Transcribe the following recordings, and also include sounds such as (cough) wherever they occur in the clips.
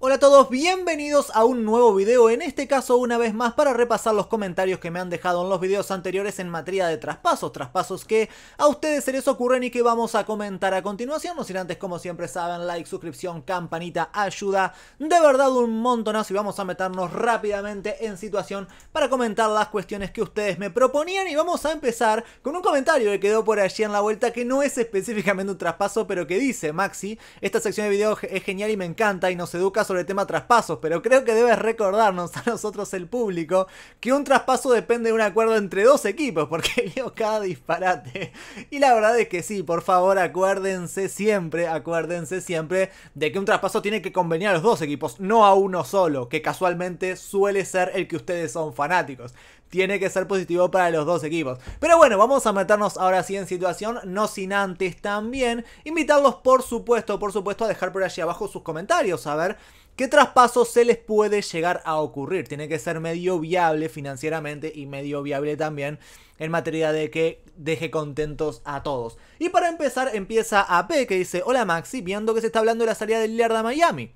Hola a todos, bienvenidos a un nuevo video, en este caso una vez más para repasar los comentarios que me han dejado en los videos anteriores en materia de traspasos, traspasos que a ustedes se les ocurren y que vamos a comentar a continuación, no sin antes como siempre saben, like, suscripción, campanita, ayuda, de verdad un montonazo y vamos a meternos rápidamente en situación para comentar las cuestiones que ustedes me proponían y vamos a empezar con un comentario que quedó por allí en la vuelta que no es específicamente un traspaso pero que dice Maxi, esta sección de video es genial y me encanta y nos educa sobre el tema traspasos, pero creo que debes recordarnos a nosotros el público que un traspaso depende de un acuerdo entre dos equipos, porque veo (laughs) cada disparate. Y la verdad es que sí, por favor, acuérdense siempre, acuérdense siempre de que un traspaso tiene que convenir a los dos equipos, no a uno solo, que casualmente suele ser el que ustedes son fanáticos tiene que ser positivo para los dos equipos. Pero bueno, vamos a meternos ahora sí en situación, no sin antes también invitarlos por supuesto, por supuesto a dejar por allí abajo sus comentarios, a ver ¿Qué traspaso se les puede llegar a ocurrir? Tiene que ser medio viable financieramente y medio viable también en materia de que deje contentos a todos. Y para empezar empieza AP que dice, hola Maxi, viendo que se está hablando de la salida del Lillard Miami.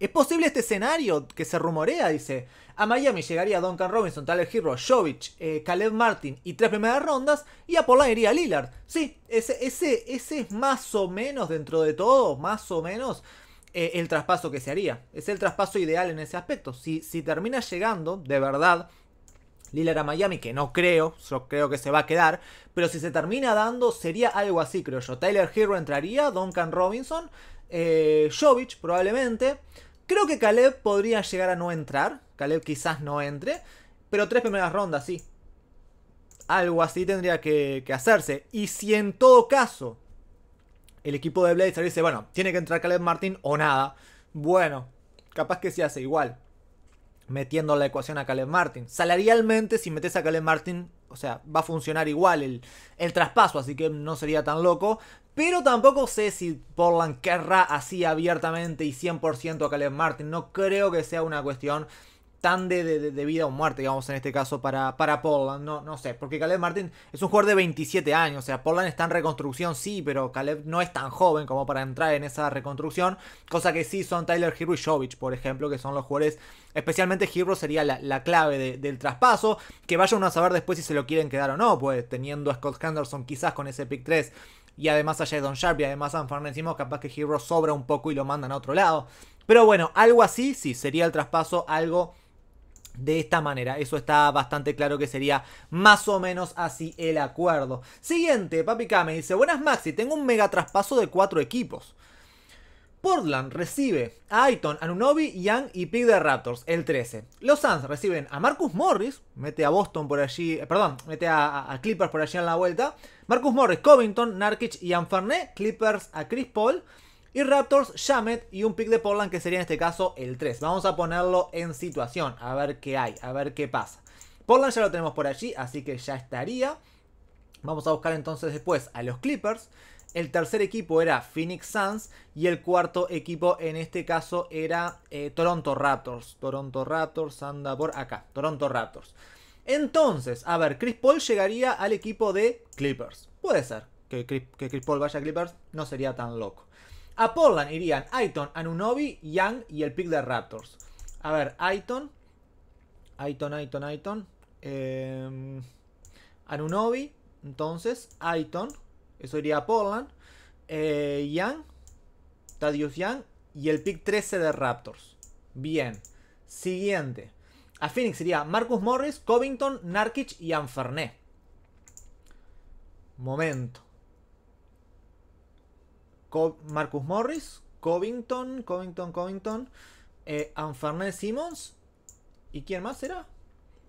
¿Es posible este escenario que se rumorea? Dice, a Miami llegaría Duncan Robinson, Tyler Hero, Jovic, eh, Caleb Martin y tres primeras rondas. Y a Portland iría Lillard. Sí, ese, es más o menos dentro de todo, más o menos eh, el traspaso que se haría. Es el traspaso ideal en ese aspecto. Si, termina llegando, de verdad, Lillard a Miami, que no creo, yo creo que se va a quedar, pero si se termina dando sería algo así, creo yo. Tyler Hero entraría, Duncan Robinson, eh, probablemente, Creo que Caleb podría llegar a no entrar. Caleb quizás no entre. Pero tres primeras rondas, sí. Algo así tendría que, hacerse. Y si en todo caso el equipo de Blazer dice, bueno, tiene que entrar Caleb Martin o nada. Bueno, capaz que se hace igual. Metiendo la ecuación a Caleb Martin. Salarialmente, si metes a Caleb Martin, o sea, va a funcionar igual el, el traspaso, así que no sería tan loco. Pero tampoco sé si Portland querrá así abiertamente y 100% a Caleb Martin. No creo que sea una cuestión tan de, vida o muerte, digamos, en este caso para, para Portland. No, no sé, porque Caleb Martin es un jugador de 27 años. O sea, Portland está en reconstrucción, sí, pero Caleb no es tan joven como para entrar en esa reconstrucción. Cosa que sí son Tyler Hero y por ejemplo, que son los jugadores. Especialmente Hero sería la, clave del traspaso. Que vaya uno a saber después si se lo quieren quedar o no, pues teniendo a Scott Henderson quizás con ese pick 3 y además a Don Sharp y además a decimos capaz que Hero sobra un poco y lo mandan a otro lado. Pero bueno, algo así, sí, sería el traspaso, algo de esta manera. Eso está bastante claro que sería más o menos así el acuerdo. Siguiente, Papi Kame me dice, buenas Maxi, tengo un mega traspaso de cuatro equipos. Portland recibe a Aiton, Anunobi, Young y Pig de Raptors el 13. Los Suns reciben a Marcus Morris, mete a Boston por allí, eh, perdón, mete a, Clippers por allí en la vuelta. Marcus Morris, Covington, Narkic y Anfarné, Clippers a Chris Paul. Y Raptors, Jamet y un pick de Portland que sería en este caso el 3. Vamos a ponerlo en situación, a ver qué hay, a ver qué pasa. Portland ya lo tenemos por allí, así que ya estaría. Vamos a buscar entonces después a los Clippers. El tercer equipo era Phoenix Suns y el cuarto equipo en este caso era eh, Toronto Raptors. Toronto Raptors anda por acá, Toronto Raptors. Entonces, a ver, Chris Paul llegaría al equipo de Clippers. Puede ser que Chris, Paul vaya a Clippers, no sería tan loco. A Portland irían Aiton, Anunobi, Young y el pick de Raptors. A ver, Aiton. Aiton, Aiton, Aiton. Em, Anunobi. Entonces, Aiton. Eso iría a Portland. Eh, Young, Tadius Young y el pick 13 de Raptors. Bien. Siguiente. A Phoenix iría Marcus Morris, Covington, Narkic y Anferné. Momento. Marcus Morris, Covington, Covington, Covington, eh, Simmons. ¿Y quién más será?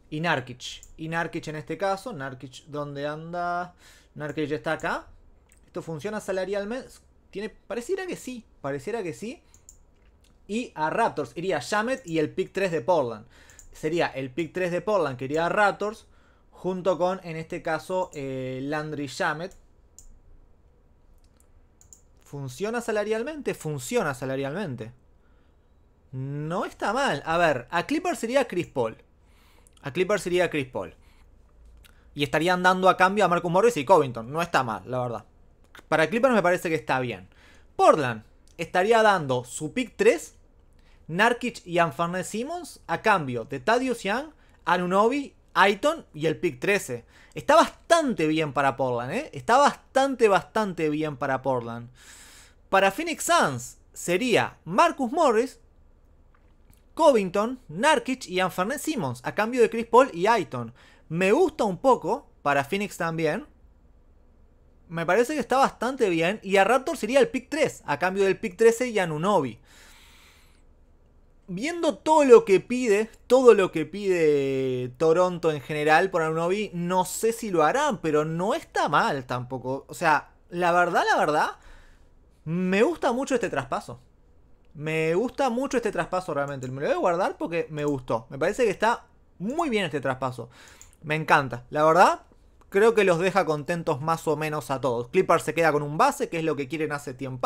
Y Narkic. Y Narkic en este caso. Narkic, ¿dónde anda? Narkic está acá. ¿Esto funciona salarialmente? Tiene, pareciera que sí, pareciera que sí. Y a Raptors iría Jamet y el pick 3 de Portland. Sería el pick 3 de Portland que iría a Raptors junto con, en este caso, eh, Landry Jamet. ¿Funciona salarialmente? Funciona salarialmente. No está mal. A ver, a Clipper sería Chris Paul. A Clipper sería Chris Paul. Y estarían dando a cambio a Marcus Morris y Covington. No está mal, la verdad para Clippers me parece que está bien. Portland estaría dando su pick 3, Narkic y Anfernes Simmons, a cambio de Tadius Young, Anunobi, Aiton y el pick 13. Está bastante bien para Portland, ¿eh? Está bastante, bastante bien para Portland. Para Phoenix Suns sería Marcus Morris, Covington, Narkic y Anfernes Simmons, a cambio de Chris Paul y Aiton. Me gusta un poco, para Phoenix también me parece que está bastante bien. Y a Raptors sería el pick 3, a cambio del pick 13 y Nunobi. Viendo todo lo que pide, todo lo que pide Toronto en general por Anunobi, no sé si lo harán, pero no está mal tampoco. O sea, la verdad, la verdad, me gusta mucho este traspaso. Me gusta mucho este traspaso realmente. Me lo voy a guardar porque me gustó. Me parece que está muy bien este traspaso. Me encanta. La verdad, creo que los deja contentos más o menos a todos. Clippers se queda con un base, que es lo que quieren hace tiempo.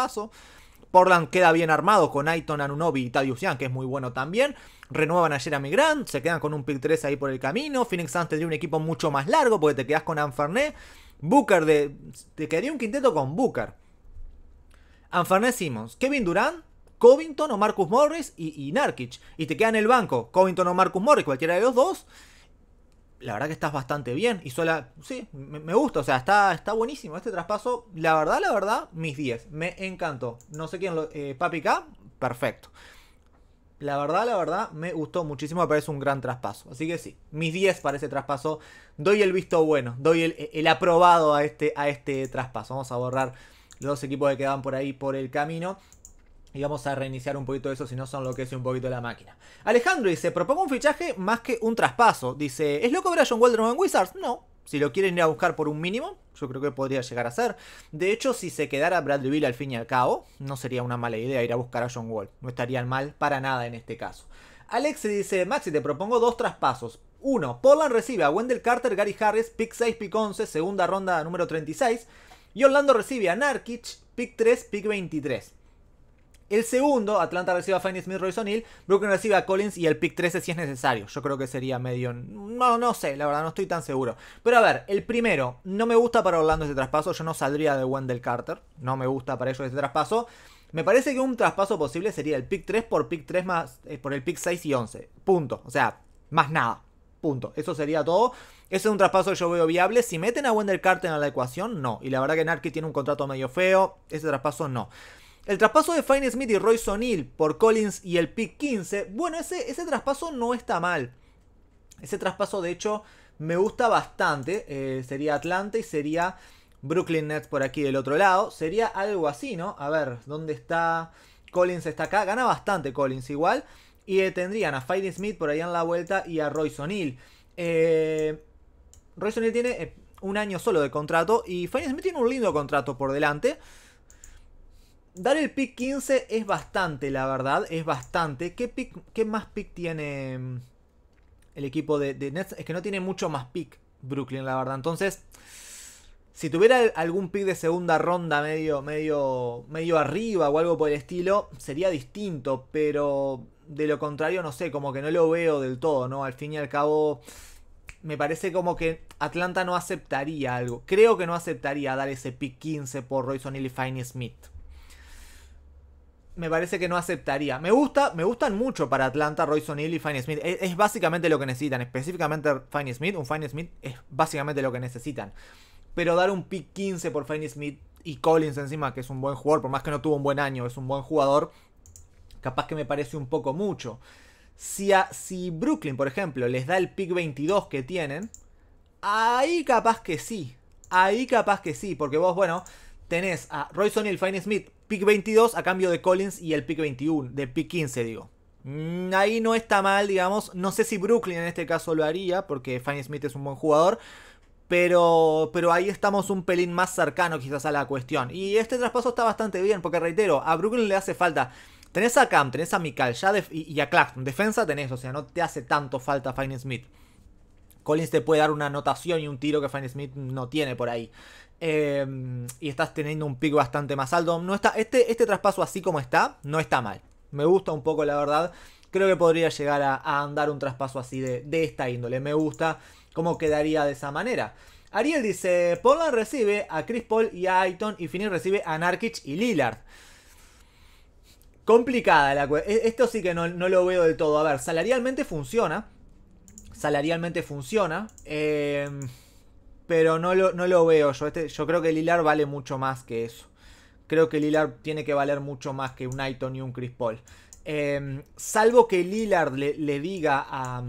Portland queda bien armado con Aiton Anunobi y Tadius que es muy bueno también. Renuevan ayer a Jeremy Grant, se quedan con un pick 3 ahí por el camino. Phoenix Suns tendría un equipo mucho más largo porque te quedas con Anferné. Booker, de, te quedaría un quinteto con Booker. Anferné Simmons, Kevin Durant, Covington o Marcus Morris y, y Narkic. Y te quedan el banco Covington o Marcus Morris, cualquiera de los dos la verdad que estás bastante bien. Y sola, sí, me, gusta, o sea, está, está buenísimo este traspaso. La verdad, la verdad, mis 10. Me encantó. No sé quién lo. Eh, Papi K, perfecto. La verdad, la verdad, me gustó muchísimo. Me parece un gran traspaso. Así que sí, mis 10 para ese traspaso. Doy el visto bueno, doy eh, el, aprobado a este, a este traspaso. Vamos a borrar los equipos que quedan por ahí por el camino. Y vamos a reiniciar un poquito eso si no son lo que hace un poquito la máquina. Alejandro dice, propongo un fichaje más que un traspaso. Dice, ¿es loco ver a John Waldron en Wizards? No. Si lo quieren ir a buscar por un mínimo, yo creo que podría llegar a ser. De hecho, si se quedara Bradley Bill al fin y al cabo, no sería una mala idea ir a buscar a John Wall. No estarían mal para nada en este caso. Alex dice, Maxi, te propongo dos traspasos. Uno, Portland recibe a Wendell Carter, Gary Harris, pick 6, pick 11, segunda ronda número 36. Y Orlando recibe a Narkic, pick 3, pick 23. El segundo, Atlanta recibe a Fanny Smith, Royce O'Neill, Brooklyn recibe a Collins y el pick 13 si es necesario. Yo creo que sería medio... No, no sé, la verdad no estoy tan seguro. Pero a ver, el primero, no me gusta para Orlando ese traspaso, yo no saldría de Wendell Carter, no me gusta para ellos ese traspaso. Me parece que un traspaso posible sería el pick 3 por pick 3 más eh, por el pick 6 y 11. Punto. O sea, más nada. Punto. Eso sería todo. Ese es un traspaso que yo veo viable. Si meten a Wendell Carter en la ecuación, no. Y la verdad que Narki tiene un contrato medio feo. Ese traspaso no. El traspaso de Fine Smith y Royce O'Neill por Collins y el pick 15, bueno, ese, ese traspaso no está mal. Ese traspaso, de hecho, me gusta bastante. Eh, sería Atlanta y sería Brooklyn Nets por aquí del otro lado. Sería algo así, ¿no? A ver, ¿dónde está Collins? Está acá. Gana bastante Collins igual. Y tendrían a Fine Smith por ahí en la vuelta y a Royce O'Neill. Eh, Royce O'Neill tiene eh, un año solo de contrato y Fine Smith tiene un lindo contrato por delante. Dar el pick 15 es bastante, la verdad, es bastante. ¿Qué, más pick tiene mm, el equipo de, Nets? Es que no tiene mucho más pick Brooklyn, la verdad. Entonces, si tuviera algún pick de segunda ronda medio, medio, medio arriba o algo por el estilo, sería distinto, pero de lo contrario, no sé, como que no lo veo del todo, ¿no? Al fin y al cabo, me parece como que Atlanta no aceptaría algo. Creo que no aceptaría dar ese pick 15 por Royce O'Neill y Fine Smith me parece que no aceptaría. Me gusta, me gustan mucho para Atlanta Royce O'Neill y Fine Smith. Es, básicamente lo que necesitan. Específicamente Fine Smith, un Fine Smith es básicamente lo que necesitan. Pero dar un pick 15 por Fine Smith y Collins encima, que es un buen jugador, por más que no tuvo un buen año, es un buen jugador, capaz que me parece un poco mucho. Si, si Brooklyn, por ejemplo, les da el pick 22 que tienen, ahí capaz que sí. Ahí capaz que sí, porque vos, bueno, tenés a Royce O'Neill, Fine Smith, Pick 22 a cambio de Collins y el pick 21, de pick 15 digo. Mm, ahí no está mal, digamos. No sé si Brooklyn en este caso lo haría, porque Fanny Smith es un buen jugador. Pero, pero ahí estamos un pelín más cercano quizás a la cuestión. Y este traspaso está bastante bien, porque reitero, a Brooklyn le hace falta. Tenés a Cam, tenés a Mikal y, a Claxton. Defensa tenés, o sea, no te hace tanto falta Fanny Smith. Collins te puede dar una anotación y un tiro que Fanny Smith no tiene por ahí. Em, y estás teniendo un pick bastante más alto. No está, este, este traspaso así como está, no está mal. Me gusta un poco, la verdad. Creo que podría llegar a, andar un traspaso así de, esta índole. Me gusta cómo quedaría de esa manera. Ariel dice, Portland recibe a Chris Paul y a Aiton y Finney recibe a Narkic y Lillard. Complicada la cuestión. E, esto sí que no, no, lo veo del todo. A ver, salarialmente funciona. Salarialmente funciona. Eh, pero no lo, no lo veo yo. Este, yo creo que Lilar vale mucho más que eso. Creo que Lilar tiene que valer mucho más que un Aiton y un Chris Paul. Em, salvo que Lillard le, le diga a,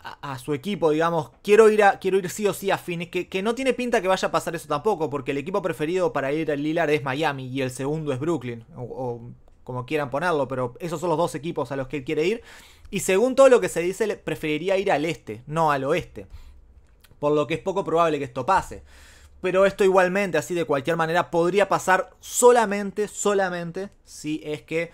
a, su equipo, digamos, quiero ir, a, quiero ir sí o sí a Phoenix, que, que, no tiene pinta que vaya a pasar eso tampoco, porque el equipo preferido para ir a Lillard es Miami y el segundo es Brooklyn, o, o, como quieran ponerlo, pero esos son los dos equipos a los que él quiere ir. Y según todo lo que se dice, preferiría ir al este, no al oeste por lo que es poco probable que esto pase. Pero esto igualmente, así de cualquier manera, podría pasar solamente, solamente si es que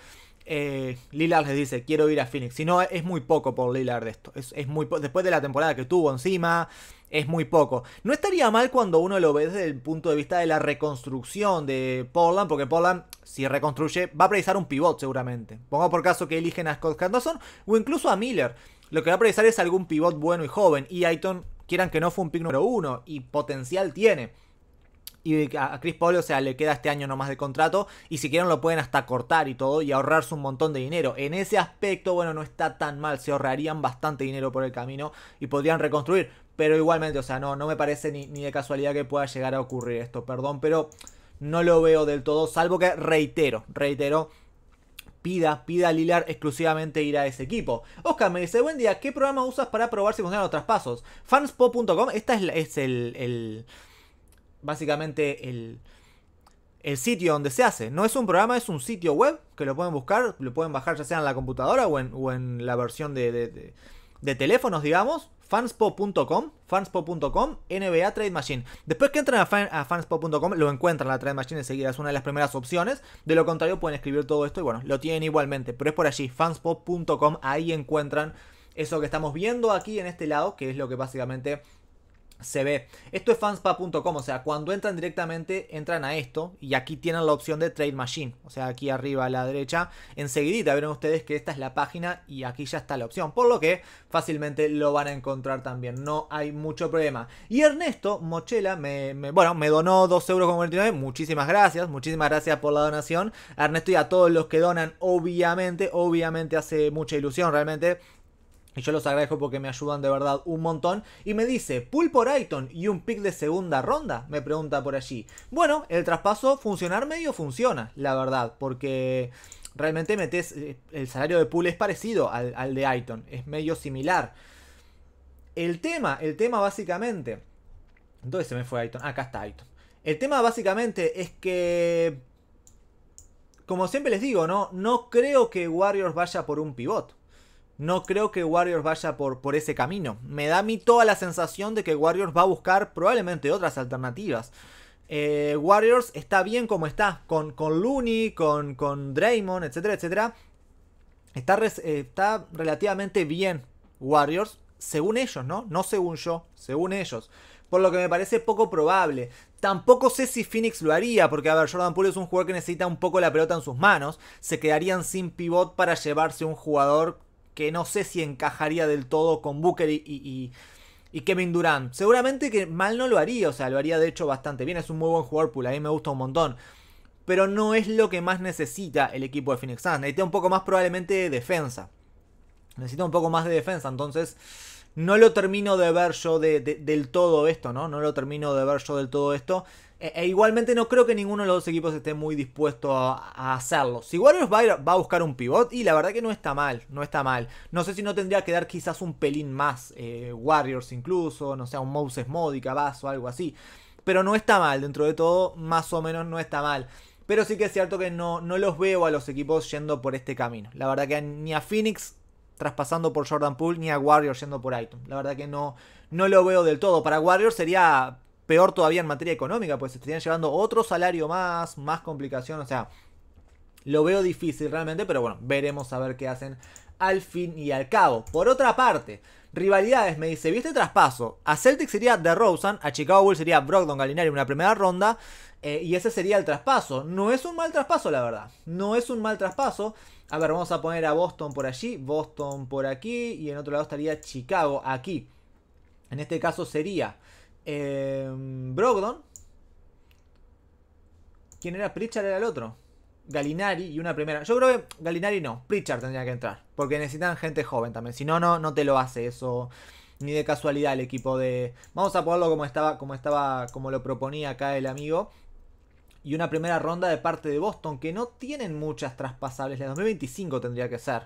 eh, Lillard les dice, quiero ir a Phoenix. Si no, es muy poco por Lillard esto. Es, muy Después de la temporada que tuvo encima, es muy poco. No estaría mal cuando uno lo ve desde el punto de vista de la reconstrucción de Portland, porque Portland, si reconstruye, va a precisar un pivot seguramente. Pongo por caso que eligen a Scott Henderson o incluso a Miller. Lo que va a precisar es algún pivot bueno y joven. Y Ayton quieran que no, fue un pick número uno y potencial tiene. Y a Chris Paul, o sea, le queda este año nomás de contrato. Y si quieren lo pueden hasta cortar y todo y ahorrarse un montón de dinero. En ese aspecto, bueno, no está tan mal. Se ahorrarían bastante dinero por el camino y podrían reconstruir. Pero igualmente, o sea, no, no me parece ni, ni de casualidad que pueda llegar a ocurrir esto. Perdón, pero no lo veo del todo. Salvo que, reitero, reitero, pida, pida a Lilar exclusivamente ir a ese equipo. Oscar me dice, buen día, ¿qué programa usas para probar si funcionan los traspasos? Fanspo.com, esta es, es el, básicamente el, el sitio donde se hace. No es un programa, es un sitio web que lo pueden buscar, lo pueden bajar ya sea en la computadora o en, la versión de de teléfonos, digamos, fanspo.com, fanspo.com, NBA Trade Machine. Después que entran a, fanspo.com, lo encuentran la Trade Machine enseguida, es una de las primeras opciones. De lo contrario, pueden escribir todo esto y bueno, lo tienen igualmente, pero es por allí, fanspo.com, ahí encuentran eso que estamos viendo aquí en este lado, que es lo que básicamente se ve. Esto es fanspa.com, o sea, cuando entran directamente, entran a esto y aquí tienen la opción de Trade Machine, o sea, aquí arriba a la derecha. Enseguidita verán ustedes que esta es la página y aquí ya está la opción, por lo que fácilmente lo van a encontrar también, no hay mucho problema. Y Ernesto Mochela me, bueno, me donó 2,49€, euros, muchísimas gracias, muchísimas gracias por la donación. Ernesto y a todos los que donan, obviamente, obviamente hace mucha ilusión, realmente y yo los agradezco porque me ayudan de verdad un montón. Y me dice, pull por Aiton y un pick de segunda ronda, me pregunta por allí. Bueno, el traspaso funcionar medio funciona, la verdad, porque realmente metes eh, el salario de pool es parecido al, al de Aiton, es medio similar. El tema, el tema básicamente... ¿Dónde se me fue Aiton? Acá está Aiton. El tema básicamente es que... Como siempre les digo, ¿no? No creo que Warriors vaya por un pivot no creo que Warriors vaya por, por ese camino. Me da a mí toda la sensación de que Warriors va a buscar probablemente otras alternativas. Eh, Warriors está bien como está, con, con Looney, con, con Draymond, etcétera, etcétera. Está, eh, está relativamente bien Warriors, según ellos, ¿no? No según yo, según ellos. Por lo que me parece poco probable. Tampoco sé si Phoenix lo haría, porque a ver, Jordan Poole es un jugador que necesita un poco la pelota en sus manos. Se quedarían sin pivot para llevarse un jugador que no sé si encajaría del todo con Booker y, Kevin Durant. Seguramente que mal no lo haría, o sea, lo haría de hecho bastante bien. Es un muy buen jugador pool, a mí me gusta un montón. Pero no es lo que más necesita el equipo de Phoenix Suns. Necesita un poco más probablemente de defensa. Necesita un poco más de defensa, entonces no lo termino de ver yo del todo esto, ¿no? No lo termino de ver yo del todo esto. E, e igualmente no creo que ninguno de los dos equipos esté muy dispuesto a, hacerlo. Si Warriors va a, buscar un pivot, y la verdad que no está mal, no está mal. No sé si no tendría que dar quizás un pelín más eh, Warriors incluso, no sé, un Moses Modi, cabazo o algo así. Pero no está mal, dentro de todo, más o menos no está mal. Pero sí que es cierto que no, no los veo a los equipos yendo por este camino. La verdad que ni a Phoenix traspasando por Jordan Poole, ni a Warriors yendo por Item La verdad que no, no lo veo del todo. Para Warriors sería peor todavía en materia económica, pues estarían llevando otro salario más, más complicación, o sea, lo veo difícil realmente, pero bueno, veremos a ver qué hacen al fin y al cabo. Por otra parte, rivalidades, me dice, ¿viste traspaso? A Celtic sería The Rosen, a Chicago Bulls sería Brogdon Galinari, en una primera ronda, eh, y ese sería el traspaso. No es un mal traspaso, la verdad. No es un mal traspaso. A ver, vamos a poner a Boston por allí, Boston por aquí, y en otro lado estaría Chicago aquí. En este caso sería eh, Brogdon. ¿Quién era? Pritchard era el otro. Galinari y una primera. Yo creo que Galinari no. Pritchard tendría que entrar. Porque necesitan gente joven también. Si no, no, no te lo hace eso. Ni de casualidad el equipo de. Vamos a ponerlo como estaba, como estaba, como lo proponía acá el amigo. Y una primera ronda de parte de Boston, que no tienen muchas traspasables. La 2025 tendría que ser.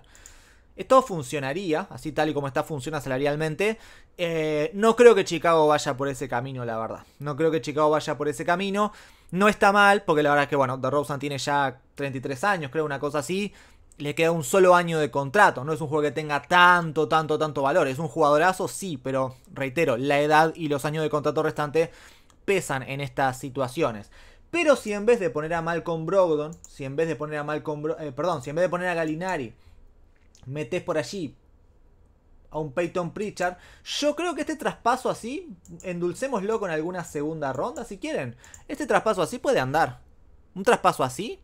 Esto funcionaría, así tal y como está, funciona salarialmente. Eh, no creo que Chicago vaya por ese camino, la verdad. No creo que Chicago vaya por ese camino. No está mal, porque la verdad es que, bueno, DeRozan tiene ya 33 años, creo, una cosa así. Le queda un solo año de contrato. No es un juego que tenga tanto, tanto, tanto valor. Es un jugadorazo, sí, pero reitero, la edad y los años de contrato restante pesan en estas situaciones. Pero si en vez de poner a Malcolm Brogdon, si en vez de poner a Malcolm, eh, perdón, si en vez de poner a Galinari metes por allí a un Peyton Pritchard. Yo creo que este traspaso así, endulcémoslo con alguna segunda ronda si quieren. Este traspaso así puede andar. Un traspaso así,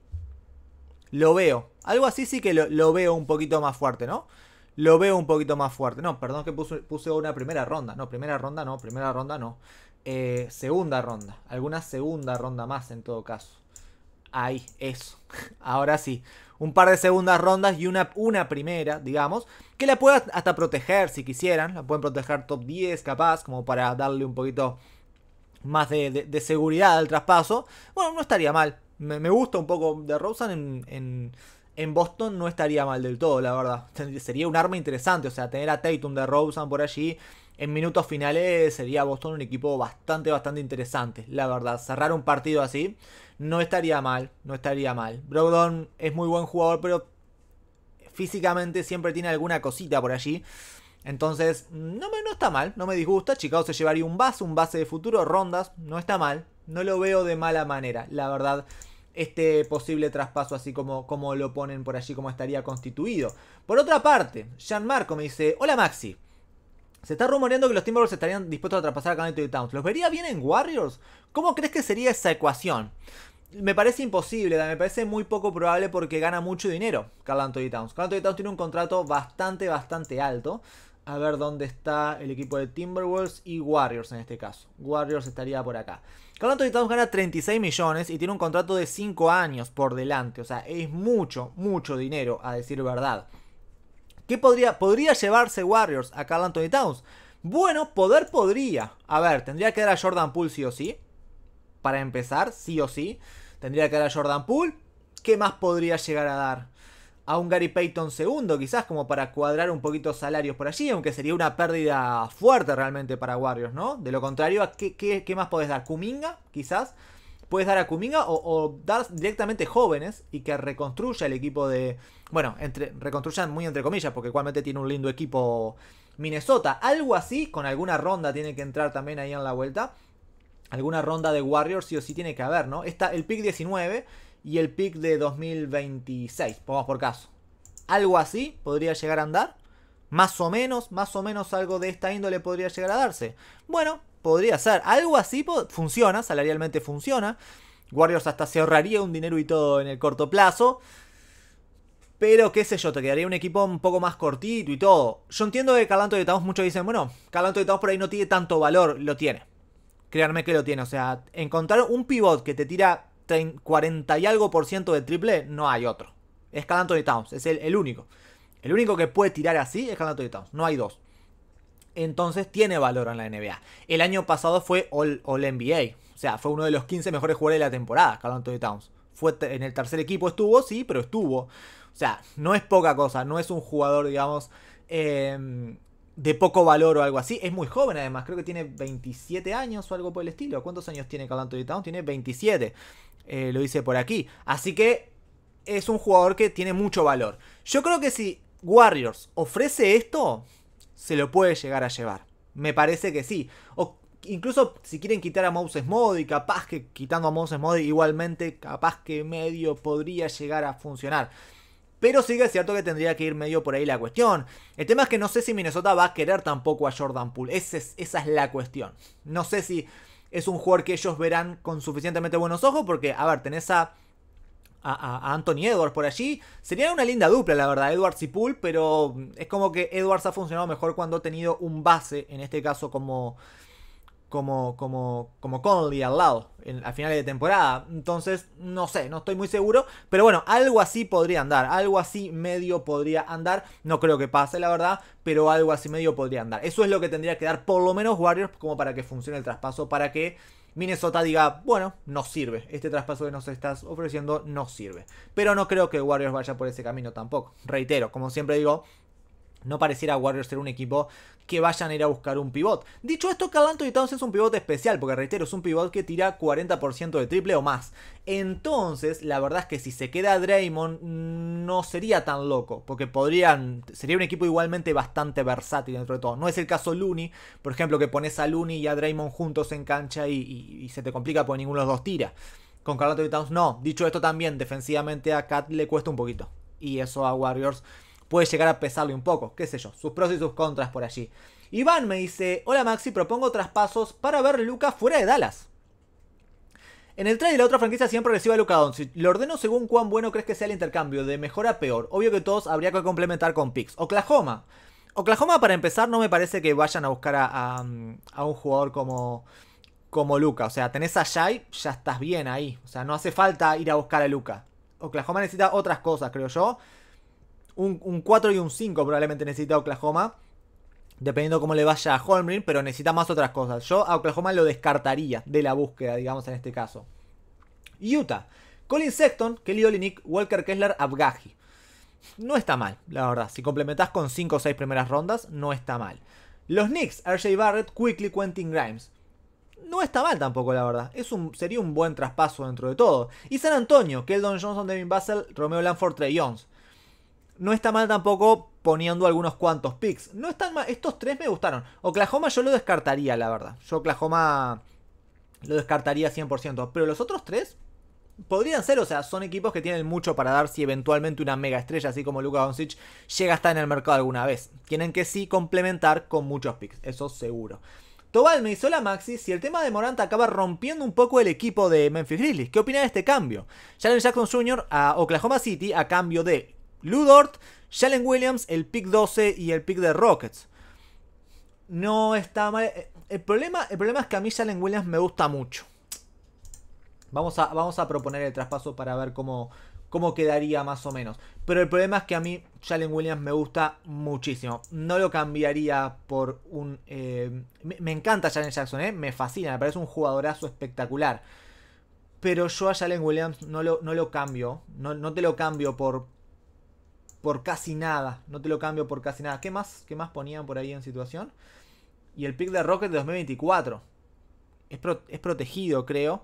lo veo. Algo así sí que lo, veo un poquito más fuerte, ¿no? Lo veo un poquito más fuerte. No, perdón que puse, puse una primera ronda. No, primera ronda no, primera ronda no. Eh, segunda ronda. Alguna segunda ronda más en todo caso. Ahí, eso. (laughs) Ahora sí. Un par de segundas rondas y una, una primera, digamos. Que la puedan hasta proteger si quisieran. La pueden proteger top 10 capaz, como para darle un poquito más de, seguridad al traspaso. Bueno, no estaría mal. Me, gusta un poco de Rosen en, en, Boston. No estaría mal del todo, la verdad. Sería un arma interesante. O sea, tener a Tatum de Rosen por allí en minutos finales sería Boston un equipo bastante, bastante interesante, la verdad. Cerrar un partido así no estaría mal, no estaría mal. Brogdon es muy buen jugador, pero físicamente siempre tiene alguna cosita por allí. Entonces, no, me, está mal, no me disgusta. Chicago se llevaría un base, un base de futuro, rondas, no está mal. No lo veo de mala manera, la verdad, este posible traspaso así como, como lo ponen por allí, como estaría constituido. Por otra parte, Gianmarco me dice, hola Maxi. Se está rumoreando que los Timberwolves estarían dispuestos a traspasar a de Towns. ¿Los vería bien en Warriors? ¿Cómo crees que sería esa ecuación? Me parece imposible, me parece muy poco probable porque gana mucho dinero Carl Anthony Towns. Carl Anthony Towns tiene un contrato bastante, bastante alto. A ver dónde está el equipo de Timberwolves y Warriors en este caso. Warriors estaría por acá. Carl Anthony Towns gana 36 millones y tiene un contrato de 5 años por delante. O sea, es mucho, mucho dinero, a decir verdad. ¿Qué podría, podría llevarse Warriors a Carl Anthony Towns? Bueno, poder podría. A ver, tendría que dar a Jordan Poole sí o sí para empezar, sí o sí. Tendría que dar a Jordan Poole. ¿Qué más podría llegar a dar? A un Gary Payton segundo, quizás, como para cuadrar un poquito salarios por allí, aunque sería una pérdida fuerte realmente para Warriors, ¿no? De lo contrario, qué, más podés dar? ¿Kuminga, quizás? puedes dar a Kuminga o, dar directamente jóvenes y que reconstruya el equipo de. Bueno, entre, reconstruyan muy entre comillas, porque igualmente tiene un lindo equipo Minnesota. Algo así, con alguna ronda tiene que entrar también ahí en la vuelta alguna ronda de Warriors sí o sí tiene que haber, ¿no? Está el pick 19 y el pick de 2026, pongamos por caso. Algo así podría llegar a andar. Más o menos, más o menos algo de esta índole podría llegar a darse. Bueno, podría ser. Algo así funciona, salarialmente funciona. Warriors hasta se ahorraría un dinero y todo en el corto plazo. Pero qué sé yo, te quedaría un equipo un poco más cortito y todo. Yo entiendo que Calanto de Tavos muchos dicen, bueno, Calanto de Tavos por ahí no tiene tanto valor, lo tiene créanme que lo tiene. O sea, encontrar un pivot que te tira 40 y algo por ciento de triple, no hay otro. Es Carl de Towns, es el, único. El único que puede tirar así es Carl de Towns, no hay dos. Entonces tiene valor en la NBA. El año pasado fue All, NBA. O sea, fue uno de los 15 mejores jugadores de la temporada, Carl de Towns. Fue en el tercer equipo estuvo, sí, pero estuvo. O sea, no es poca cosa, no es un jugador, digamos, em, de poco valor o algo así. Es muy joven además, creo que tiene 27 años o algo por el estilo. ¿Cuántos años tiene Carl Anthony Towns? Tiene 27, eh, lo dice por aquí. Así que es un jugador que tiene mucho valor. Yo creo que si Warriors ofrece esto, se lo puede llegar a llevar. Me parece que sí. O incluso si quieren quitar a Moses Y capaz que quitando a Moses Modi igualmente, capaz que medio podría llegar a funcionar. Pero sigue es cierto que tendría que ir medio por ahí la cuestión. El tema es que no sé si Minnesota va a querer tampoco a Jordan Poole. es, esa es la cuestión. No sé si es un jugador que ellos verán con suficientemente buenos ojos. Porque, a ver, tenés a, a, a Anthony Edwards por allí. Sería una linda dupla, la verdad, Edwards y Poole. Pero es como que Edwards ha funcionado mejor cuando ha tenido un base, en este caso como como, como, como Conley al lado en, a finales de temporada. Entonces, no sé, no estoy muy seguro. Pero bueno, algo así podría andar. Algo así medio podría andar. No creo que pase, la verdad. Pero algo así medio podría andar. Eso es lo que tendría que dar por lo menos Warriors como para que funcione el traspaso. Para que Minnesota diga, bueno, no sirve. Este traspaso que nos estás ofreciendo no sirve. Pero no creo que Warriors vaya por ese camino tampoco. Reitero, como siempre digo, no pareciera Warriors ser un equipo que vayan a ir a buscar un pivot. Dicho esto, Carlanto y Towns es un pivot especial, porque reitero, es un pivot que tira 40% de triple o más. Entonces, la verdad es que si se queda Draymond, no sería tan loco, porque podrían, sería un equipo igualmente bastante versátil dentro de todo. No es el caso Looney, por ejemplo, que pones a Looney y a Draymond juntos en cancha y, se te complica porque ninguno de los dos tira. Con Carlanto y Towns no. Dicho esto también, defensivamente a Cat le cuesta un poquito. Y eso a Warriors puede llegar a pesarle un poco, qué sé yo, sus pros y sus contras por allí. Iván me dice, hola Maxi, propongo traspasos para ver Luca fuera de Dallas. En el trade de la otra franquicia siempre recibe a Luca Doncic. Lo ordeno según cuán bueno crees que sea el intercambio, de mejor a peor. Obvio que todos habría que complementar con picks. Oklahoma. Oklahoma para empezar no me parece que vayan a buscar a, a, un jugador como como Luca. O sea, tenés a Shai, ya estás bien ahí. O sea, no hace falta ir a buscar a Luca. Oklahoma necesita otras cosas, creo yo un, 4 y un 5 probablemente necesita Oklahoma. Dependiendo cómo le vaya a Holmgren, pero necesita más otras cosas. Yo a Oklahoma lo descartaría de la búsqueda, digamos, en este caso. Utah. Colin Sexton, Kelly Olinick, Walker Kessler, Abgaji. No está mal, la verdad. Si complementas con 5 o 6 primeras rondas, no está mal. Los Knicks, RJ Barrett, Quickly, Quentin Grimes. No está mal tampoco, la verdad. Es un, sería un buen traspaso dentro de todo. Y San Antonio, Keldon Johnson, Devin Basel, Romeo Lanford, Trey Jones. No está mal tampoco poniendo algunos cuantos picks. No están mal. Estos tres me gustaron. Oklahoma yo lo descartaría, la verdad. Yo Oklahoma lo descartaría 100%. Pero los otros tres podrían ser. O sea, son equipos que tienen mucho para dar si eventualmente una mega estrella, así como Luka Doncic, llega a estar en el mercado alguna vez. Tienen que sí complementar con muchos picks. Eso seguro. Tobal me hizo la maxi si el tema de Morant acaba rompiendo un poco el equipo de Memphis Grizzlies. ¿Qué opina de este cambio? Jalen Jackson Jr. a Oklahoma City a cambio de Ludort, Jalen Williams, el pick 12 y el pick de Rockets. No está mal. Eh, el problema, el problema es que a mí Jalen Williams me gusta mucho. Vamos a, vamos a proponer el traspaso para ver cómo, cómo quedaría más o menos. Pero el problema es que a mí Jalen Williams me gusta muchísimo. No lo cambiaría por un... Eh, me, encanta Jalen Jackson, eh, me fascina, me parece un jugadorazo espectacular pero yo a Jalen Williams no lo, no lo cambio. No, no, te lo cambio por, por casi nada. No te lo cambio por casi nada. ¿Qué más, qué más ponían por ahí en situación? Y el pick de Rocket de 2024. Es, es protegido, creo.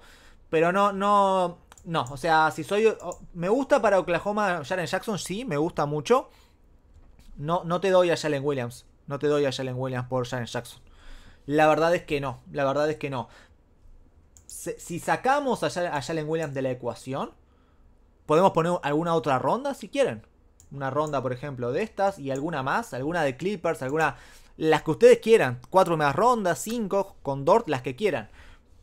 Pero no, no. No, o sea, si soy. Me gusta para Oklahoma Jalen Jackson, sí, me gusta mucho. No, no te doy a Jalen Williams. No te doy a Jalen Williams por Jalen Jackson. La verdad es que no. La verdad es que no. Si sacamos a Jalen Williams de la ecuación, podemos poner alguna otra ronda si quieren una ronda, por ejemplo, de estas y alguna más, alguna de Clippers, alguna. Las que ustedes quieran, cuatro más rondas, cinco, con Dort, las que quieran.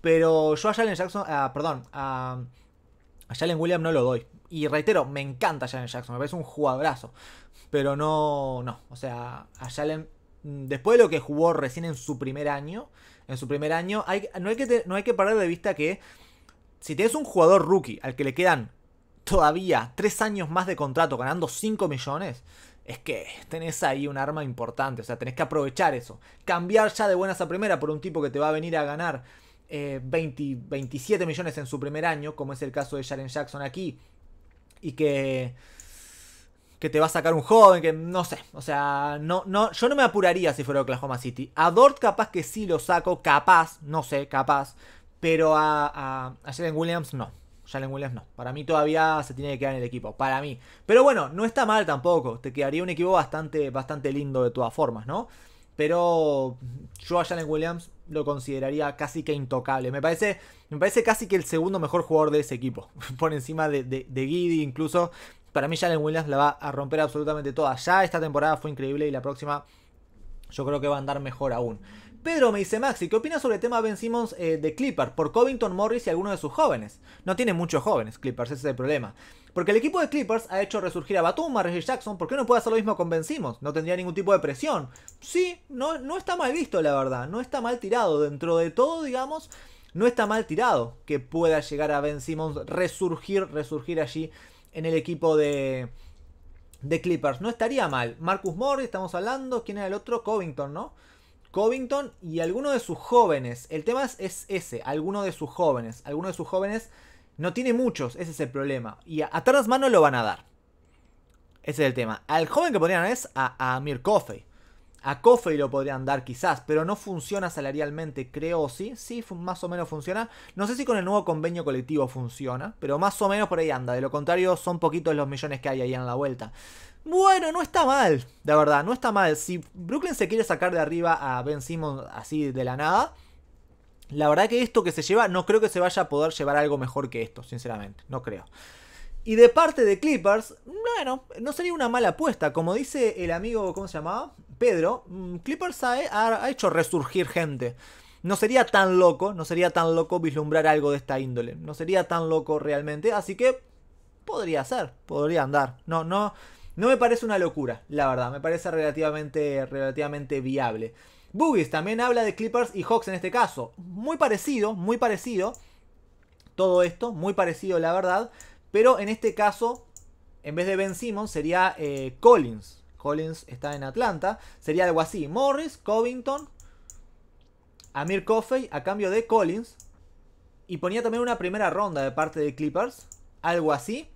Pero yo a Jalen Jackson, ah, perdón, a, a Williams no lo doy. Y reitero, me encanta Jalen Jackson, me parece un jugadorazo. Pero no, no, o sea, a Jalen, después de lo que jugó recién en su primer año, en su primer año, no, hay que no hay que perder de vista que si tienes un jugador rookie al que le quedan todavía tres años más de contrato ganando 5 millones, es que tenés ahí un arma importante. O sea, tenés que aprovechar eso. Cambiar ya de buenas a primera por un tipo que te va a venir a ganar 20, eh, 27 millones en su primer año, como es el caso de Sharon Jackson aquí, y que que te va a sacar un joven, que no sé. O sea, no, no, yo no me apuraría si fuera Oklahoma City. A Dort capaz que sí lo saco, capaz, no sé, capaz. Pero a, a, Williams no. Jalen Williams no. Para mí todavía se tiene que quedar en el equipo. Para mí. Pero bueno, no está mal tampoco. Te quedaría un equipo bastante, bastante lindo de todas formas, ¿no? Pero yo a Jalen Williams lo consideraría casi que intocable. Me parece, me parece casi que el segundo mejor jugador de ese equipo. (laughs) Por encima de, de, Giddy incluso. Para mí Jalen Williams la va a romper absolutamente toda. Ya esta temporada fue increíble y la próxima yo creo que va a andar mejor aún. Pedro me dice, Maxi, ¿qué opinas sobre el tema Ben Simmons eh, de Clippers por Covington Morris y algunos de sus jóvenes? No tiene muchos jóvenes Clippers, ese es el problema. Porque el equipo de Clippers ha hecho resurgir a Batum, a Reggie Jackson, ¿por qué no puede hacer lo mismo con Ben Simmons? No tendría ningún tipo de presión. Sí, no, no está mal visto, la verdad, no está mal tirado. Dentro de todo, digamos, no está mal tirado que pueda llegar a Ben Simmons resurgir, resurgir allí en el equipo de, de Clippers. No estaría mal. Marcus Morris, estamos hablando, ¿quién era el otro? Covington, ¿no? Covington y alguno de sus jóvenes. El tema es ese, alguno de sus jóvenes. Alguno de sus jóvenes no tiene muchos, ese es el problema. Y a, a Mano lo van a dar. Ese es el tema. Al joven que podrían es a, Amir a Coffey lo podrían dar quizás, pero no funciona salarialmente, creo sí. Sí, más o menos funciona. No sé si con el nuevo convenio colectivo funciona, pero más o menos por ahí anda. De lo contrario, son poquitos los millones que hay ahí en la vuelta. Bueno, no está mal, de verdad, no está mal. Si Brooklyn se quiere sacar de arriba a Ben Simmons así de la nada, la verdad que esto que se lleva, no creo que se vaya a poder llevar algo mejor que esto, sinceramente, no creo. Y de parte de Clippers, bueno, no sería una mala apuesta. Como dice el amigo, ¿cómo se llamaba? Pedro, mm, Clippers ha, hecho resurgir gente. No sería tan loco, no sería tan loco vislumbrar algo de esta índole. No sería tan loco realmente, así que podría ser, podría andar. No, no, no me parece una locura, la verdad. Me parece relativamente, relativamente viable. Boogies también habla de Clippers y Hawks en este caso. Muy parecido, muy parecido. Todo esto, muy parecido la verdad. Pero en este caso, en vez de Ben Simmons, sería eh, Collins. Collins está en Atlanta. Sería algo así. Morris, Covington, Amir Coffey a cambio de Collins. Y ponía también una primera ronda de parte de Clippers. Algo así.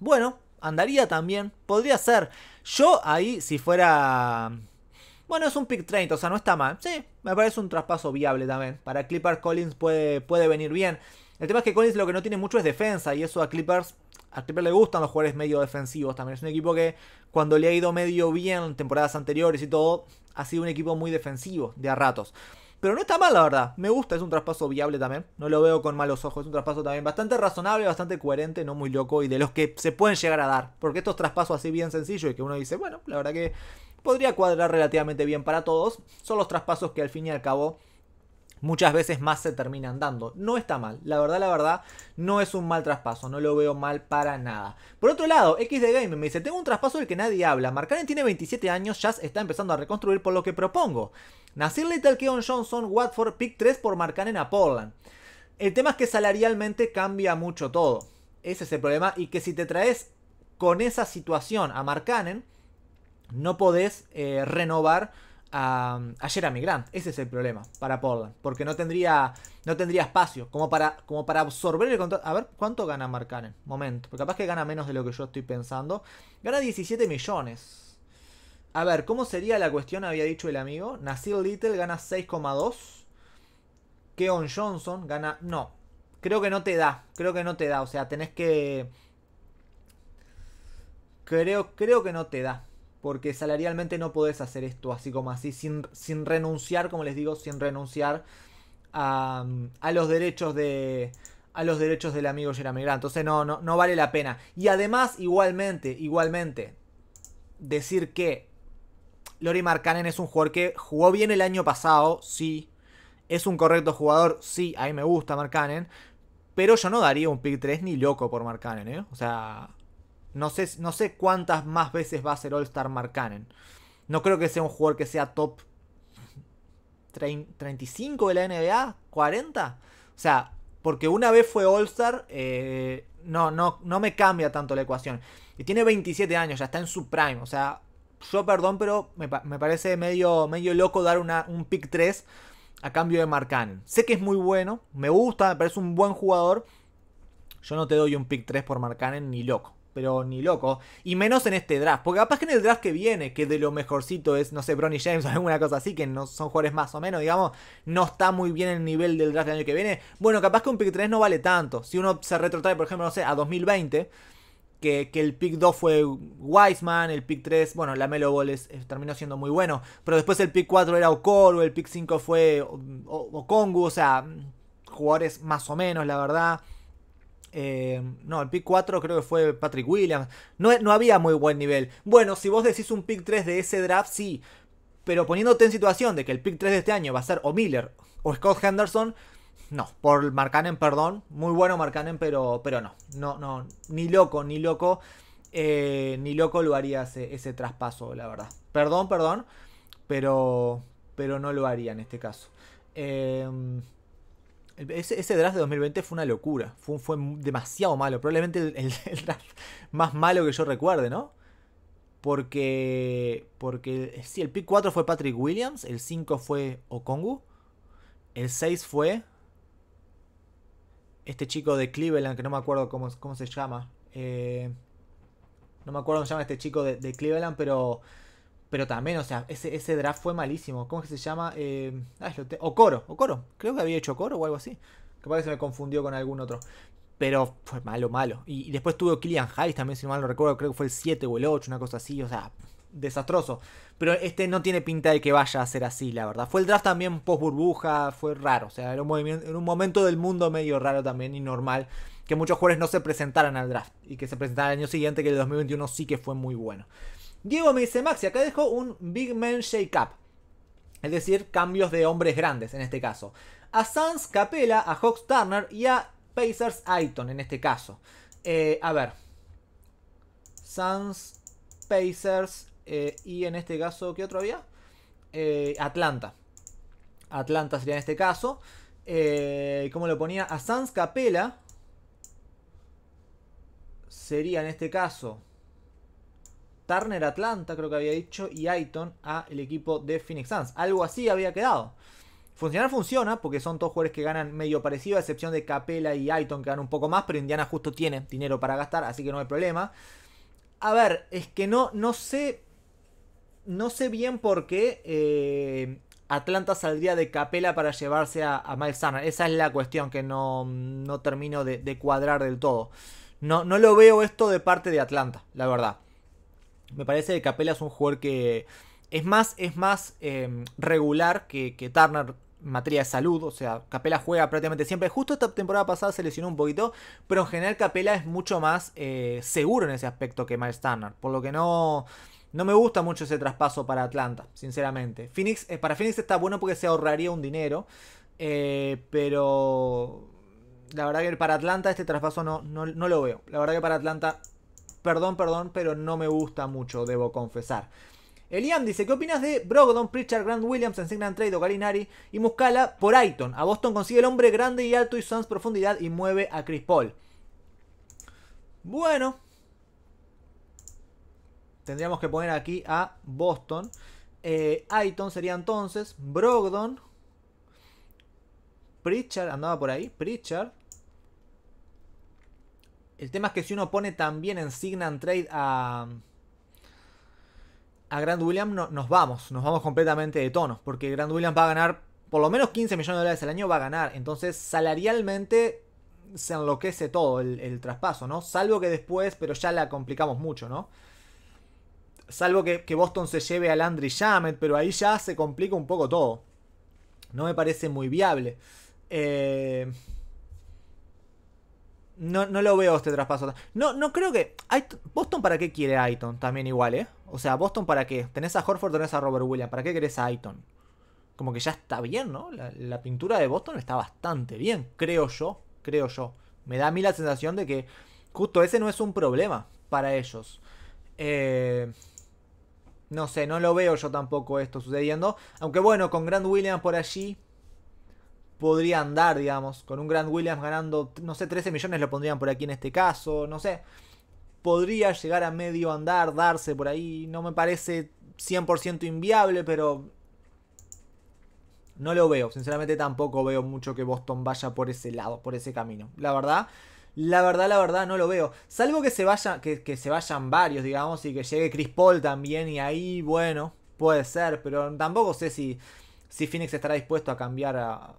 Bueno, andaría también. Podría ser. Yo ahí, si fuera... Bueno, es un pick train. o sea, no está mal. Sí, me parece un traspaso viable también. Para Clippers Collins puede, puede venir bien. El tema es que Collins lo que no tiene mucho es defensa y eso a Clippers a triple le gustan los jugadores medio defensivos también. Es un equipo que cuando le ha ido medio bien en temporadas anteriores y todo, ha sido un equipo muy defensivo de a ratos. Pero no está mal, la verdad. Me gusta, es un traspaso viable también. No lo veo con malos ojos. Es un traspaso también bastante razonable, bastante coherente, no muy loco y de los que se pueden llegar a dar. Porque estos traspasos así bien sencillos y que uno dice, bueno, la verdad que podría cuadrar relativamente bien para todos. Son los traspasos que al fin y al cabo muchas veces más se terminan dando. No está mal, la verdad, la verdad, no es un mal traspaso, no lo veo mal para nada. Por otro lado, X de Game me dice, tengo un traspaso del que nadie habla, Marcanen tiene 27 años, ya está empezando a reconstruir por lo que propongo. Nasir Little, Keon Johnson, Watford, pick 3 por Marcanen a Portland. El tema es que salarialmente cambia mucho todo. Ese es el problema y que si te traes con esa situación a Marcanen, no podés eh, renovar Ayer a, Jeremy Ese es el problema para Portland. Porque no tendría, no tendría espacio como para, como para absorber el contrato. A ver, ¿cuánto gana Mark Momento. Porque capaz que gana menos de lo que yo estoy pensando. Gana 17 millones. A ver, ¿cómo sería la cuestión? Había dicho el amigo. Nasir Little gana 6,2. Keon Johnson gana... No. Creo que no te da. Creo que no te da. O sea, tenés que... Creo, creo que no te da porque salarialmente no podés hacer esto así como así, sin, sin renunciar, como les digo, sin renunciar a, los derechos de a los derechos del amigo Jeremy Grant. Entonces no, no, no vale la pena. Y además, igualmente, igualmente, decir que Lori Marcanen es un jugador que jugó bien el año pasado, sí. Es un correcto jugador, sí, a mí me gusta Marcanen Pero yo no daría un pick 3 ni loco por Markkanen, ¿eh? O sea, no sé, no sé cuántas más veces va a ser All-Star Marcanen. No creo que sea un jugador que sea top 35 de la NBA, 40. O sea, porque una vez fue All-Star, eh, no, no, no me cambia tanto la ecuación. Y tiene 27 años, ya está en su prime. O sea, yo perdón, pero me, parece medio, medio loco dar una, un pick 3 a cambio de Marcanen. Sé que es muy bueno, me gusta, me parece un buen jugador. Yo no te doy un pick 3 por Marcanen ni loco pero ni loco. Y menos en este draft, porque capaz que en el draft que viene, que de lo mejorcito es, no sé, Bronny James (laughs) o alguna cosa así, que no son jugadores más o menos, digamos, no está muy bien el nivel del draft del año que viene. Bueno, capaz que un pick 3 no vale tanto. Si uno se retrotrae, por ejemplo, no sé, a 2020. Que, el pick 2 fue Wiseman, el pick 3, bueno, la Melo Ball terminó siendo muy bueno, pero después el pick 4 era Okoro, el pick 5 fue Okongu, o sea, jugadores más o menos, la verdad. Eh, no, el pick 4 creo que fue Patrick Williams. No, no había muy buen nivel. Bueno, si vos decís un pick 3 de ese draft, sí. Pero poniéndote en situación de que el pick 3 de este año va a ser o Miller o Scott Henderson, no. Por Marcanen, perdón. Muy bueno Marcanen, pero, pero no. No, no. Ni loco, ni loco. Eh, ni loco lo haría ese, traspaso, la verdad. Perdón, perdón. Pero, pero no lo haría en este caso. Eh, ese, draft de 2020 fue una locura. Fue, fue demasiado malo. Probablemente el, draft más malo que yo recuerde, ¿no? Porque. Porque. Sí, el pick 4 fue Patrick Williams. El 5 fue Okongu. El 6 fue. Este chico de Cleveland, que no me acuerdo cómo, se llama. Eh, no me acuerdo cómo se llama este chico de Cleveland, pero pero también, o sea, ese, ese draft fue malísimo. ¿Cómo es que se llama? Eh, ah, o coro Ocoro, coro Creo que había hecho coro o algo así. parece que se me confundió con algún otro. Pero fue malo, malo. Y, después tuvo Killian Hyde también, si mal no recuerdo. Creo que fue el 7 o el 8, una cosa así. O sea, desastroso. Pero este no tiene pinta de que vaya a ser así, la verdad. Fue el draft también post burbuja, fue raro. O sea, en un, un momento del mundo medio raro también y normal que muchos jugadores no se presentaran al draft y que se presentaran el año siguiente, que el 2021 sí que fue muy bueno. Diego me dice, Maxi, acá dejo un Big Man Shake Up. Es decir, cambios de hombres grandes en este caso. A Sans Capela, a Hawks Turner y a Pacers Aiton en este caso. Eh, a ver. Sans, Pacers eh, y en este caso, ¿qué otro había? Eh, Atlanta. Atlanta sería en este caso. ¿Cómo lo ponía? A Sans Capela sería en este caso Turner Atlanta, creo que había dicho, y Aiton a el equipo de Phoenix Suns. Algo así había quedado. Funcionar funciona, porque son todos jugadores que ganan medio parecido, a excepción de Capela y Aiton, que ganan un poco más, pero Indiana justo tiene dinero para gastar, así que no hay problema. A ver, es que no, no sé. No sé bien por qué eh, Atlanta saldría de Capela para llevarse a, a, Miles Turner. Esa es la cuestión que no, no termino de, de, cuadrar del todo. No, no lo veo esto de parte de Atlanta, la verdad. Me parece que Capela es un jugador que es más, es más em, regular que, Turner en materia de salud. O sea, Capela juega prácticamente siempre. Justo esta temporada pasada se lesionó un poquito. Pero en general Capela es mucho más eh, seguro en ese aspecto que Miles Turner. Por lo que no... No me gusta mucho ese traspaso para Atlanta, sinceramente. Phoenix, eh, para Phoenix está bueno porque se ahorraría un dinero. Eh, pero la verdad que para Atlanta este traspaso no, no, no, lo veo. La verdad que para Atlanta Perdón, perdón, pero no me gusta mucho, debo confesar. Eliam dice, ¿qué opinas de Brogdon, Pritchard, Grant Williams, Ensignan Trade, Galinari y Muscala por Aiton? A Boston consigue el hombre grande y alto y Sans profundidad y mueve a Chris Paul. Bueno. Tendríamos que poner aquí a Boston. Eh, Aiton sería entonces Brogdon. Pritchard, andaba por ahí. Pritchard. El tema es que si uno pone también en Signan Trade a. a Grand William, no, nos vamos. Nos vamos completamente de tonos. Porque Grand William va a ganar por lo menos 15 millones de dólares al año, va a ganar. Entonces, salarialmente se enloquece todo el, traspaso, ¿no? Salvo que después, pero ya la complicamos mucho, ¿no? Salvo que, Boston se lleve a Landry Shamet, pero ahí ya se complica un poco todo. No me parece muy viable. Eh no, no lo veo este traspaso. No, no creo que. Boston para qué quiere a Aiton también igual, ¿eh? O sea, Boston para qué. Tenés a Horford, tenés a Robert Williams. ¿Para qué querés a Aiton? Como que ya está bien, ¿no? La, pintura de Boston está bastante bien, creo yo. Creo yo. Me da a mí la sensación de que justo ese no es un problema para ellos. Eh, no sé, no lo veo yo tampoco esto sucediendo. Aunque bueno, con Grant Williams por allí podría andar, digamos. Con un Grant Williams ganando, no sé, 13 millones lo pondrían por aquí en este caso, no sé. Podría llegar a medio andar, darse por ahí. No me parece 100% inviable, pero no lo veo. Sinceramente tampoco veo mucho que Boston vaya por ese lado, por ese camino. La verdad, la verdad, la verdad, no lo veo. Salvo que se, vaya, que se vayan varios, digamos, y que llegue Chris Paul también. Y ahí, bueno, puede ser. Pero tampoco sé si, si Phoenix estará dispuesto a cambiar a,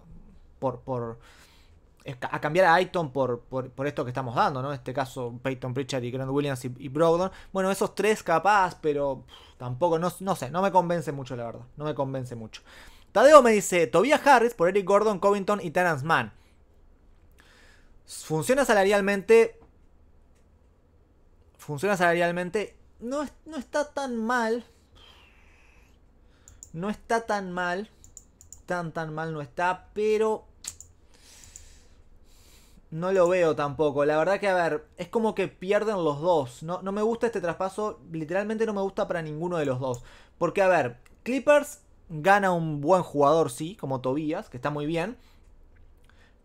por, a cambiar a Ayton por, esto que estamos dando, ¿no? En este caso, Peyton Pritchard y Grant Williams y, Brogdon. Bueno, esos tres capaz, pero tampoco, no, sé, no me convence mucho, la verdad. No me convence mucho. Tadeo me dice, Tobias Harris por Eric Gordon, Covington y Terrence Mann. Funciona salarialmente... Funciona salarialmente... No, no está tan mal. No está tan mal. Tan, tan mal no está, pero no lo veo tampoco. La verdad que, a ver, es como que pierden los dos. No, no me gusta este traspaso, literalmente no me gusta para ninguno de los dos. Porque, a ver, Clippers gana un buen jugador, sí, como Tobías, que está muy bien.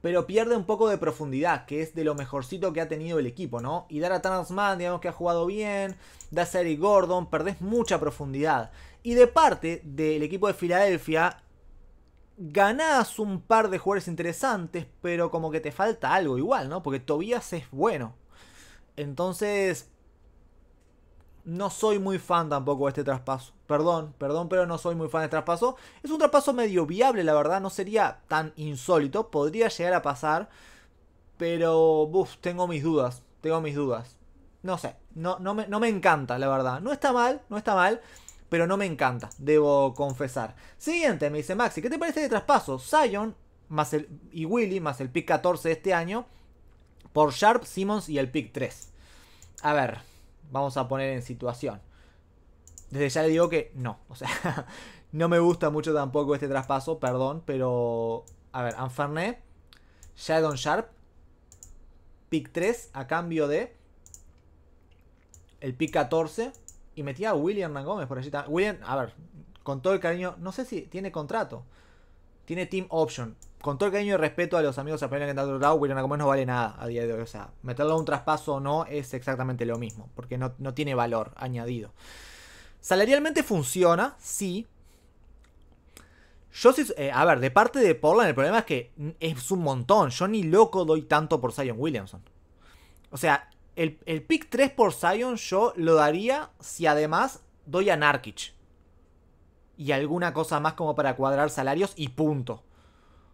Pero pierde un poco de profundidad, que es de lo mejorcito que ha tenido el equipo, ¿no? Y dar a Transman, digamos que ha jugado bien. Das a Eric Gordon, perdés mucha profundidad. Y de parte del equipo de Filadelfia, ganás un par de jugadores interesantes, pero como que te falta algo igual, ¿no? Porque Tobias es bueno. Entonces, no soy muy fan tampoco de este traspaso. Perdón, perdón, pero no soy muy fan de traspaso. Es un traspaso medio viable, la verdad, no sería tan insólito, podría llegar a pasar, pero uff, tengo mis dudas, tengo mis dudas. No sé, no, no, no me encanta, la verdad. No está mal, no está mal pero no me encanta, debo confesar. Siguiente, me dice Maxi, ¿qué te parece de traspaso? Sion más el, y Willy más el pick 14 de este año por Sharp, Simmons y el pick 3. A ver, vamos a poner en situación. Desde ya le digo que no, o sea, (laughs) no me gusta mucho tampoco este traspaso, perdón, pero a ver, Anfernet, sion Sharp, pick 3 a cambio de el pick 14 y metía a William Gómez por allí. William, a ver, con todo el cariño, no sé si tiene contrato. Tiene team option. Con todo el cariño y respeto a los amigos españoles que están del otro lado, William Gómez no vale nada a día de hoy. O sea, meterlo a un traspaso o no es exactamente lo mismo, porque no, tiene valor añadido. Salarialmente funciona, sí, yo sí, eh, a ver, de parte de Portland el problema es que es un montón. Yo ni loco doy tanto por Zion Williamson. O sea, el, pick 3 por Zion yo lo daría si además doy a Narkic. Y alguna cosa más como para cuadrar salarios y punto.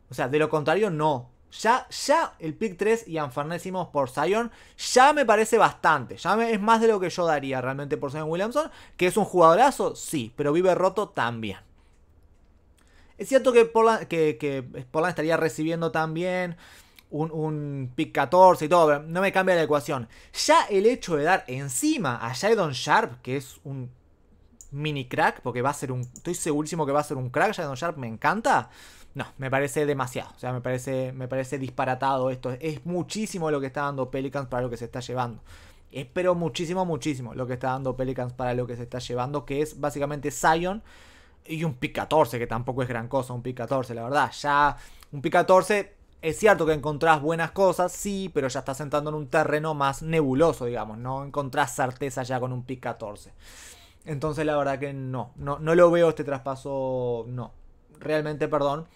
O sea, de lo contrario, no. Ya, ya el pick 3 y Anfarnésimos por Zion ya me parece bastante. Ya es más de lo que yo daría realmente por Zion Williamson. Que es un jugadorazo, sí, pero vive roto también. Es cierto que la que, que estaría recibiendo también un, un pick 14 y todo, no me cambia la ecuación. Ya el hecho de dar encima a Jadon Sharp, que es un mini crack, porque va a ser un. Estoy segurísimo que va a ser un crack. Jadon Sharp me encanta. No, me parece demasiado. O sea, me parece, me parece disparatado esto. Es muchísimo lo que está dando Pelicans para lo que se está llevando. Espero muchísimo, muchísimo lo que está dando Pelicans para lo que se está llevando, que es básicamente Zion y un pick 14, que tampoco es gran cosa, un pick 14, la verdad. Ya un pick 14 es cierto que encontrás buenas cosas, sí, pero ya estás entrando en un terreno más nebuloso, digamos. No encontrás certeza ya con un pick 14. Entonces la verdad que no, no, no lo veo este traspaso, no. Realmente, perdón,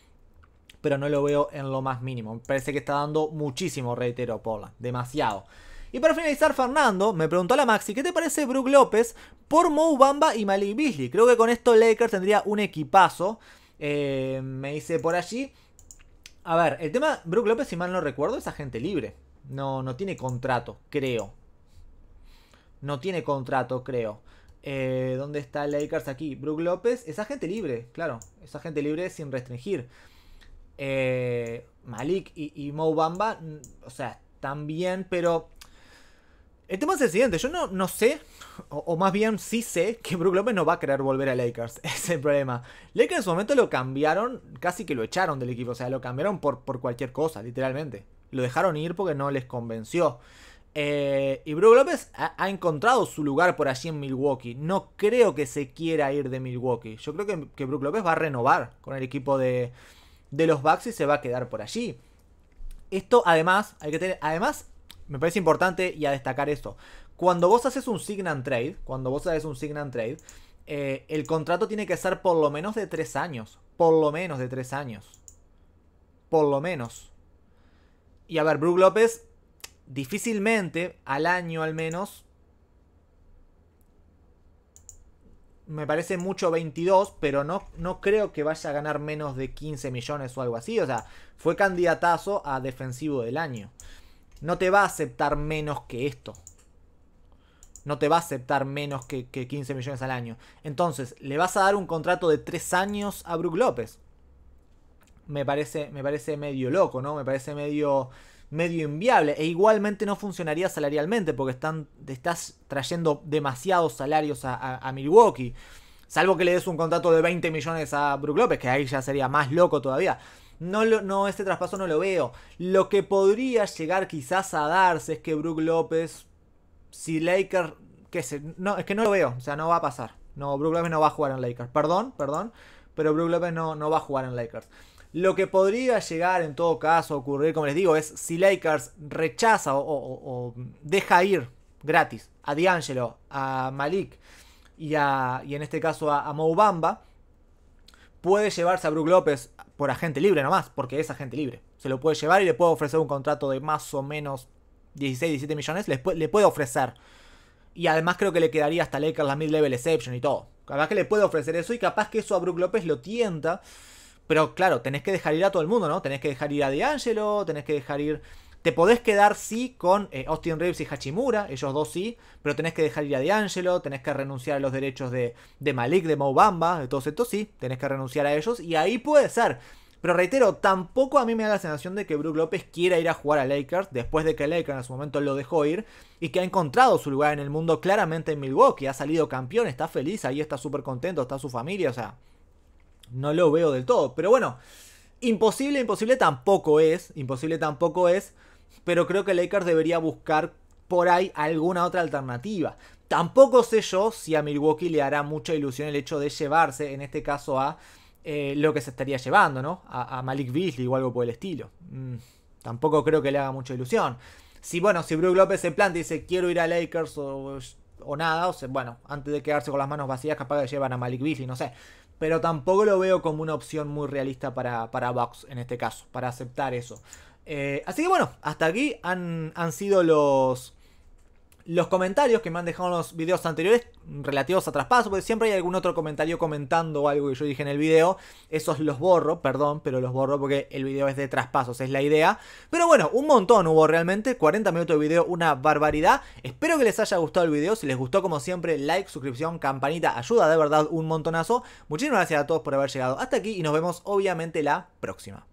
pero no lo veo en lo más mínimo. parece que está dando muchísimo, reitero, pola demasiado. Y para finalizar, Fernando me preguntó a la Maxi, ¿qué te parece Brook López por Mo Bamba y Malik Beasley? Creo que con esto Lakers tendría un equipazo. Eh, me dice por allí. A ver, el tema, Brook López, si mal no recuerdo, es agente libre. No, no tiene contrato, creo. No tiene contrato, creo. Eh, ¿Dónde está Lakers aquí? Brook López es agente libre, claro. Es agente libre sin restringir. Eh, Malik y, y Bamba, mm, o sea, también, pero el tema es el siguiente, yo no, no sé, o, más bien sí sé, que Brook López no va a querer volver a Lakers, (laughs) es el problema. Lakers en su momento lo cambiaron, casi que lo echaron del equipo, o sea, lo cambiaron por, por cualquier cosa, literalmente. Lo dejaron ir porque no les convenció. Eh, y Brook López ha, encontrado su lugar por allí en Milwaukee. No creo que se quiera ir de Milwaukee. Yo creo que, que Brook López va a renovar con el equipo de, los Bucks y se va a quedar por allí. Esto además, hay que tener, además me parece importante y a destacar esto. Cuando vos haces un sign and trade, cuando vos haces un sign and trade, eh, el contrato tiene que ser por lo menos de tres años. Por lo menos de tres años. Por lo menos. Y a ver, Brook López, difícilmente, al año al menos, me parece mucho 22, pero no, no, creo que vaya a ganar menos de 15 millones o algo así. O sea, fue candidatazo a defensivo del año. No te va a aceptar menos que esto. No te va a aceptar menos que, 15 millones al año. Entonces, le vas a dar un contrato de 3 años a Brook López. Me parece, me parece medio loco, ¿no? Me parece medio, medio inviable. E igualmente no funcionaría salarialmente porque están, estás trayendo demasiados salarios a, Milwaukee. Salvo que le des un contrato de 20 millones a Brook López, que ahí ya sería más loco todavía. No, no, este traspaso no lo veo. Lo que podría llegar quizás a darse es que Brook López, si Lakers, que no, es que no lo veo, o sea, no va a pasar. No, Brook López no va a jugar en Lakers. Perdón, perdón, pero Brook López no, no va a jugar en Lakers. Lo que podría llegar en todo caso a ocurrir, como les digo, es si Lakers rechaza o, deja ir gratis a D'Angelo, a Malik y, a, y en este caso a, a Moubamba, puede llevarse a Brook López por agente libre nomás, porque es agente libre. Se lo puede llevar y le puede ofrecer un contrato de más o menos 16, 17 millones. Le, le puede ofrecer. Y además creo que le quedaría hasta Lakers la mid-level exception y todo. Capaz que le puede ofrecer eso y capaz que eso a Brook López lo tienta. Pero claro, tenés que dejar ir a todo el mundo, ¿no? Tenés que dejar ir a D'Angelo, tenés que dejar ir te podés quedar sí con eh, Austin Reeves y Hachimura, ellos dos sí, pero tenés que dejar ir a D'Angelo, tenés que renunciar a los derechos de, Malik, de mobamba Bamba, de todos estos sí, tenés que renunciar a ellos y ahí puede ser. Pero reitero, tampoco a mí me da la sensación de que Brook López quiera ir a jugar a Lakers después de que Lakers en su momento lo dejó ir y que ha encontrado su lugar en el mundo claramente en Milwaukee, ha salido campeón, está feliz, ahí está súper contento, está su familia, o sea, no lo veo del todo. Pero bueno, imposible, imposible tampoco es, imposible tampoco es, pero creo que Lakers debería buscar por ahí alguna otra alternativa. Tampoco sé yo si a Milwaukee le hará mucha ilusión el hecho de llevarse, en este caso, a eh, lo que se estaría llevando, ¿no? A, Malik Beasley o algo por el estilo. Mm, tampoco creo que le haga mucha ilusión. Si, bueno, si Brook López se plantea y dice quiero ir a Lakers o, nada, o sea, bueno, antes de quedarse con las manos vacías, capaz de llevan a Malik Beasley, no sé. Pero tampoco lo veo como una opción muy realista para, para Bucks en este caso, para aceptar eso. Eh, así que bueno, hasta aquí han, sido los, los comentarios que me han dejado en los videos anteriores relativos a traspaso, porque siempre hay algún otro comentario comentando algo que yo dije en el video. Esos los borro, perdón, pero los borro porque el video es de traspasos, es la idea. Pero bueno, un montón hubo realmente, 40 minutos de video, una barbaridad. Espero que les haya gustado el video, si les gustó como siempre, like, suscripción, campanita, ayuda de verdad un montonazo. Muchísimas gracias a todos por haber llegado hasta aquí y nos vemos obviamente la próxima.